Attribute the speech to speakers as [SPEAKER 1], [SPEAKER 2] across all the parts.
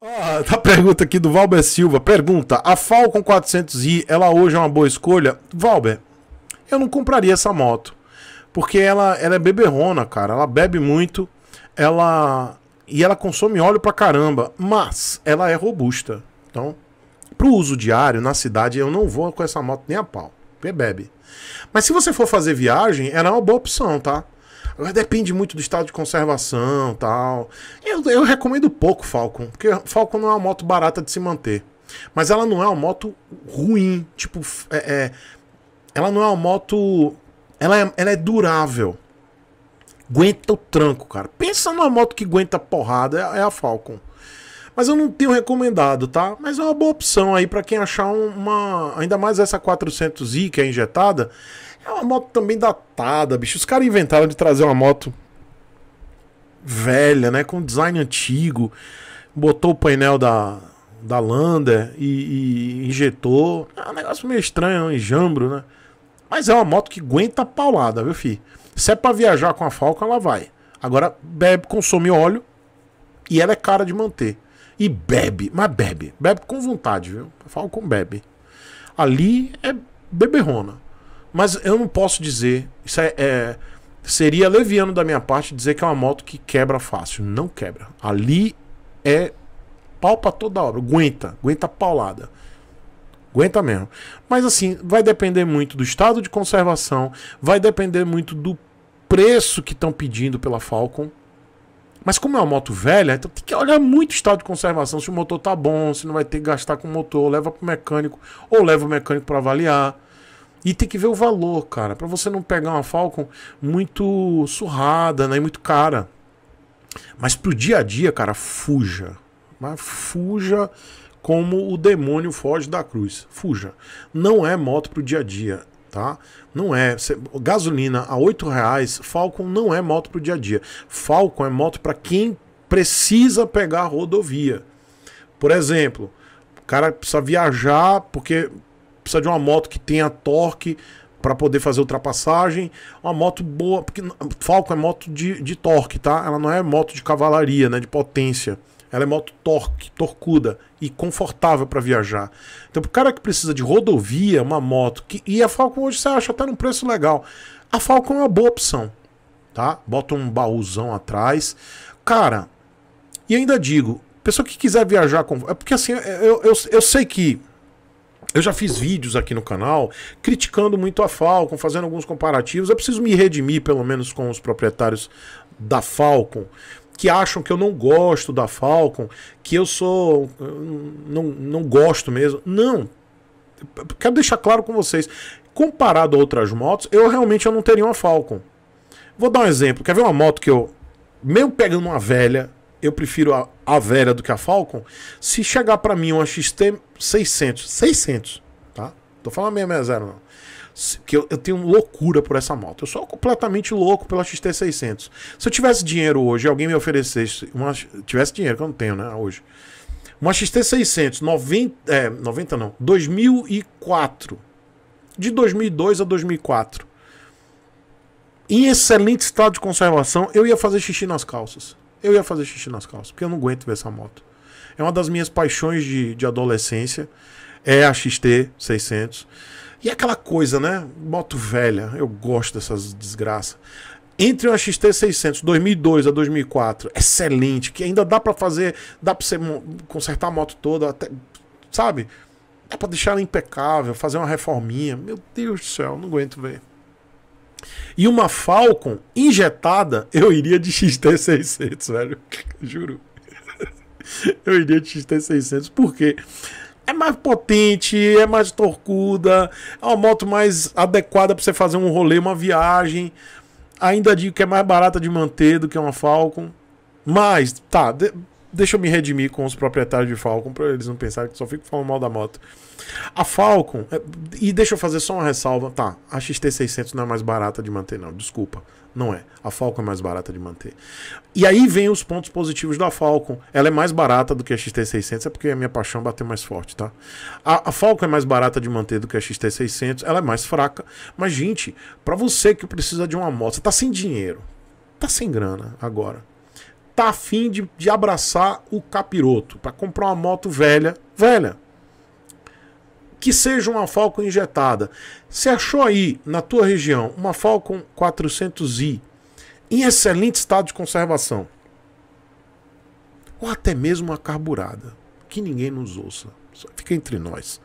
[SPEAKER 1] Ah, a pergunta aqui do Valber Silva. Pergunta: a Falcon 400i, ela hoje é uma boa escolha? Valber, eu não compraria essa moto. Porque ela, ela é beberrona, cara. Ela bebe muito. Ela. E ela consome óleo pra caramba. Mas ela é robusta. Então, pro uso diário, na cidade, eu não vou com essa moto nem a pau. bebe. Mas se você for fazer viagem, ela é uma boa opção, tá? depende muito do estado de conservação tal. Eu, eu recomendo pouco Falcon, porque Falcon não é uma moto barata de se manter. Mas ela não é uma moto ruim. Tipo, é, é ela não é uma moto. Ela é, ela é durável. Aguenta o tranco, cara. Pensa numa moto que aguenta porrada, é, é a Falcon. Mas eu não tenho recomendado, tá? Mas é uma boa opção aí para quem achar uma. Ainda mais essa 400i que é injetada. É uma moto também datada, bicho. Os caras inventaram de trazer uma moto velha, né? Com design antigo. Botou o painel da, da Lander e, e injetou. É um negócio meio estranho, um enjambro, né? Mas é uma moto que aguenta paulada, viu, fi? Se é pra viajar com a Falcon, ela vai. Agora, bebe, consome óleo e ela é cara de manter. E bebe, mas bebe. Bebe com vontade, viu? Falcon bebe. Ali é beberrona. Mas eu não posso dizer. Isso é, é, seria leviano da minha parte dizer que é uma moto que quebra fácil. Não quebra. Ali é palpa toda hora. Aguenta. Aguenta paulada. Aguenta mesmo. Mas assim, vai depender muito do estado de conservação. Vai depender muito do preço que estão pedindo pela Falcon. Mas como é uma moto velha, então tem que olhar muito o estado de conservação, se o motor tá bom, se não vai ter que gastar com o motor, leva pro mecânico, ou leva o mecânico para avaliar. E tem que ver o valor, cara, para você não pegar uma Falcon muito surrada, né, muito cara. Mas pro dia a dia, cara, fuja. Mas fuja como o demônio foge da cruz. Fuja. Não é moto pro dia a dia, tá? Não é. Gasolina a 8 reais, Falcon não é moto pro dia a dia. Falcon é moto para quem precisa pegar a rodovia. Por exemplo, o cara precisa viajar porque precisa de uma moto que tenha torque para poder fazer ultrapassagem. Uma moto boa, porque Falcon é moto de, de torque, tá? Ela não é moto de cavalaria, né? De potência. Ela é moto torque, torcuda e confortável para viajar. Então, pro cara que precisa de rodovia, uma moto que e a Falcon hoje você acha até num preço legal. A Falcon é uma boa opção, tá? Bota um baúzão atrás. Cara, e ainda digo, pessoa que quiser viajar com. É porque assim, eu, eu, eu sei que eu já fiz vídeos aqui no canal criticando muito a Falcon, fazendo alguns comparativos. Eu preciso me redimir, pelo menos, com os proprietários da Falcon, que acham que eu não gosto da Falcon, que eu sou. não, não gosto mesmo. Não. Quero deixar claro com vocês. Comparado a outras motos, eu realmente eu não teria uma Falcon. Vou dar um exemplo. Quer ver uma moto que eu, meio pegando uma velha, eu prefiro a, a do que a Falcon. Se chegar para mim uma XT 600, 600, tá? Tô falando 660 é não. que eu, eu, tenho loucura por essa moto. Eu sou completamente louco pela XT600. Se eu tivesse dinheiro hoje, alguém me oferecesse uma tivesse dinheiro que eu não tenho, né, hoje. Uma XT600 90, é, 90 não, 2004. De 2002 a 2004. Em excelente estado de conservação, eu ia fazer xixi nas calças eu ia fazer xixi nas calças, porque eu não aguento ver essa moto. É uma das minhas paixões de, de adolescência, é a XT 600. E é aquela coisa, né? Moto velha, eu gosto dessas desgraças. Entre uma XT 600 2002 a 2004, excelente, que ainda dá para fazer, dá para você consertar a moto toda, até, sabe? Dá para deixar ela impecável, fazer uma reforminha. Meu Deus do céu, não aguento ver e uma Falcon injetada, eu iria de XT600, velho. Juro. Eu iria de XT600, porque é mais potente, é mais torcuda, é uma moto mais adequada para você fazer um rolê, uma viagem. Ainda digo que é mais barata de manter do que uma Falcon. Mas, tá, deixa eu me redimir com os proprietários de Falcon para eles não pensarem que só fico falando mal da moto. A Falcon, é, e deixa eu fazer só uma ressalva, tá, a XT600 não é mais barata de manter não, desculpa, não é. A Falcon é mais barata de manter. E aí vem os pontos positivos da Falcon. Ela é mais barata do que a XT600, é porque a minha paixão bateu mais forte, tá? A, a Falcon é mais barata de manter do que a XT600, ela é mais fraca. Mas gente, para você que precisa de uma moto, você tá sem dinheiro, tá sem grana agora tá afim de, de abraçar o capiroto, para comprar uma moto velha, velha, que seja uma Falcon injetada. Se achou aí na tua região uma Falcon 400i em excelente estado de conservação, ou até mesmo uma carburada, que ninguém nos ouça, só fica entre nós.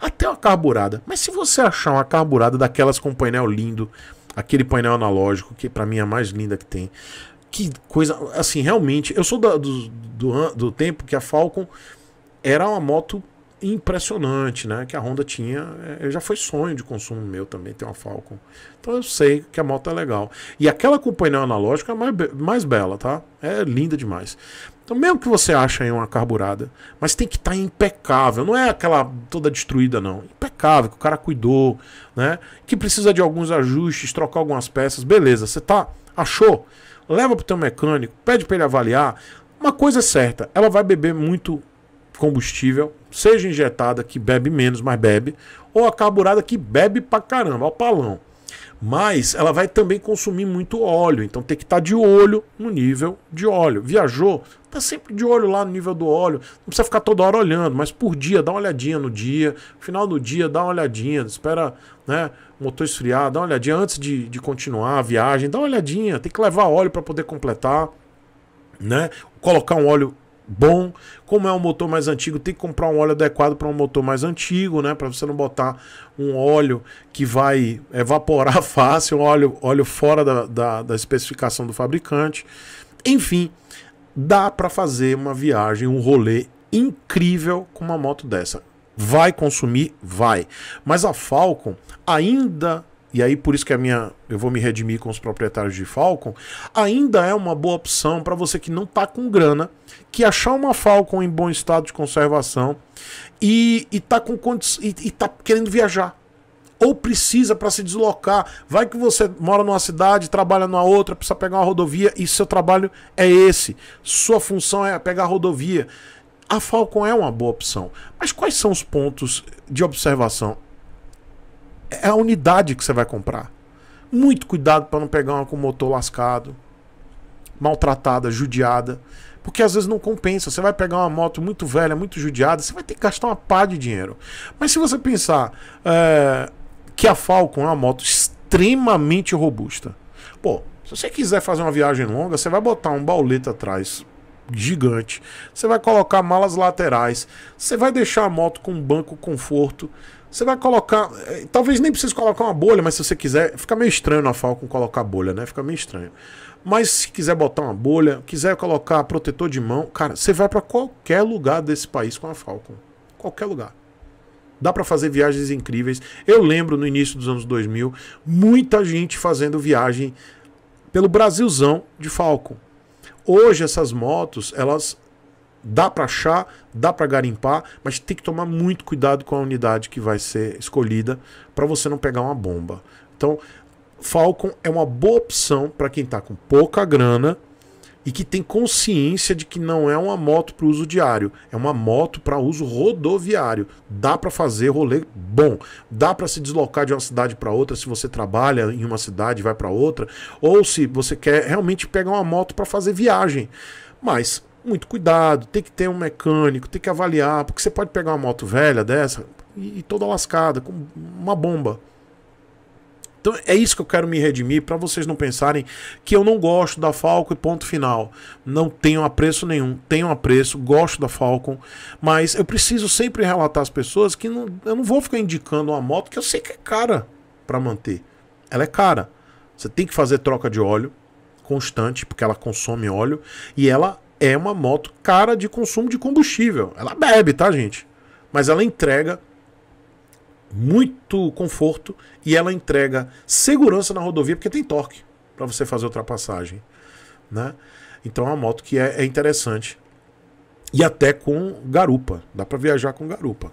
[SPEAKER 1] Até uma carburada, mas se você achar uma carburada daquelas com painel lindo, aquele painel analógico que para mim é a mais linda que tem, que coisa. Assim, realmente, eu sou do, do, do tempo que a Falcon era uma moto impressionante, né? Que a Honda tinha, é, já foi sonho de consumo meu também ter uma Falcon. Então eu sei que a moto é legal. E aquela com painel analógico é mais, mais bela, tá? É linda demais. Então mesmo que você ache aí uma carburada, mas tem que estar tá impecável, não é aquela toda destruída não, impecável que o cara cuidou, né? Que precisa de alguns ajustes, trocar algumas peças, beleza? Você tá achou? leva para o teu mecânico, pede para ele avaliar. Uma coisa é certa, ela vai beber muito combustível, seja injetada, que bebe menos, mas bebe, ou a carburada que bebe pra caramba, ao palão. Mas ela vai também consumir muito óleo, então tem que estar tá de olho no nível de óleo. Viajou, tá sempre de olho lá no nível do óleo. Não precisa ficar toda hora olhando, mas por dia dá uma olhadinha no dia, final do dia dá uma olhadinha, espera, né? motor esfriado, dá uma olhadinha antes de, de continuar a viagem, dá uma olhadinha, tem que levar óleo para poder completar, né? Colocar um óleo bom. Como é um motor mais antigo, tem que comprar um óleo adequado para um motor mais antigo, né? Para você não botar um óleo que vai evaporar fácil, um óleo, óleo fora da, da, da especificação do fabricante. Enfim, dá para fazer uma viagem, um rolê incrível com uma moto dessa. Vai consumir? Vai. Mas a Falcon ainda e aí por isso que é a minha eu vou me redimir com os proprietários de Falcon, ainda é uma boa opção para você que não está com grana, que achar uma Falcon em bom estado de conservação e está com e, e tá querendo viajar ou precisa para se deslocar. Vai que você mora numa cidade, trabalha numa outra, precisa pegar uma rodovia e seu trabalho é esse. Sua função é pegar a rodovia a Falcon é uma boa opção. Mas quais são os pontos de observação? É a unidade que você vai comprar. Muito cuidado para não pegar uma com motor lascado, maltratada, judiada. Porque às vezes não compensa. Você vai pegar uma moto muito velha, muito judiada, você vai ter que gastar uma pá de dinheiro. Mas se você pensar é, que a Falcon é uma moto extremamente robusta. Pô, se você quiser fazer uma viagem longa, você vai botar um bauleta atrás gigante. Você vai colocar malas laterais. Você vai deixar a moto com um banco conforto. Você vai colocar. Eh, talvez nem precise colocar uma bolha, mas se você quiser. Fica meio estranho na Falcon colocar bolha, né? Fica meio estranho. Mas se quiser botar uma bolha, quiser colocar protetor de mão, cara, você vai para qualquer lugar desse país com a Falcon. Qualquer lugar. Dá para fazer viagens incríveis. Eu lembro no início dos anos 2000, muita gente fazendo viagem pelo Brasilzão de Falcon. Hoje essas motos, elas dá para achar, dá para garimpar, mas tem que tomar muito cuidado com a unidade que vai ser escolhida para você não pegar uma bomba. Então, Falcon é uma boa opção para quem está com pouca grana e que tem consciência de que não é uma moto para uso diário, é uma moto para uso rodoviário. Dá para fazer rolê bom, dá para se deslocar de uma cidade para outra se você trabalha em uma cidade vai para outra, ou se você quer realmente pegar uma moto para fazer viagem. Mas muito cuidado, tem que ter um mecânico, tem que avaliar, porque você pode pegar uma moto velha dessa e, e toda lascada, com uma bomba. Então é isso que eu quero me redimir para vocês não pensarem que eu não gosto da Falcon e ponto final. Não tenho apreço nenhum, tenho apreço, gosto da Falcon, mas eu preciso sempre relatar às pessoas que não, eu não vou ficar indicando uma moto que eu sei que é cara para manter. Ela é cara. Você tem que fazer troca de óleo constante, porque ela consome óleo e ela é uma moto cara de consumo de combustível. Ela bebe, tá, gente? Mas ela entrega muito conforto e ela entrega segurança na rodovia porque tem torque para você fazer ultrapassagem, né? Então é uma moto que é, é interessante e até com garupa, dá para viajar com garupa.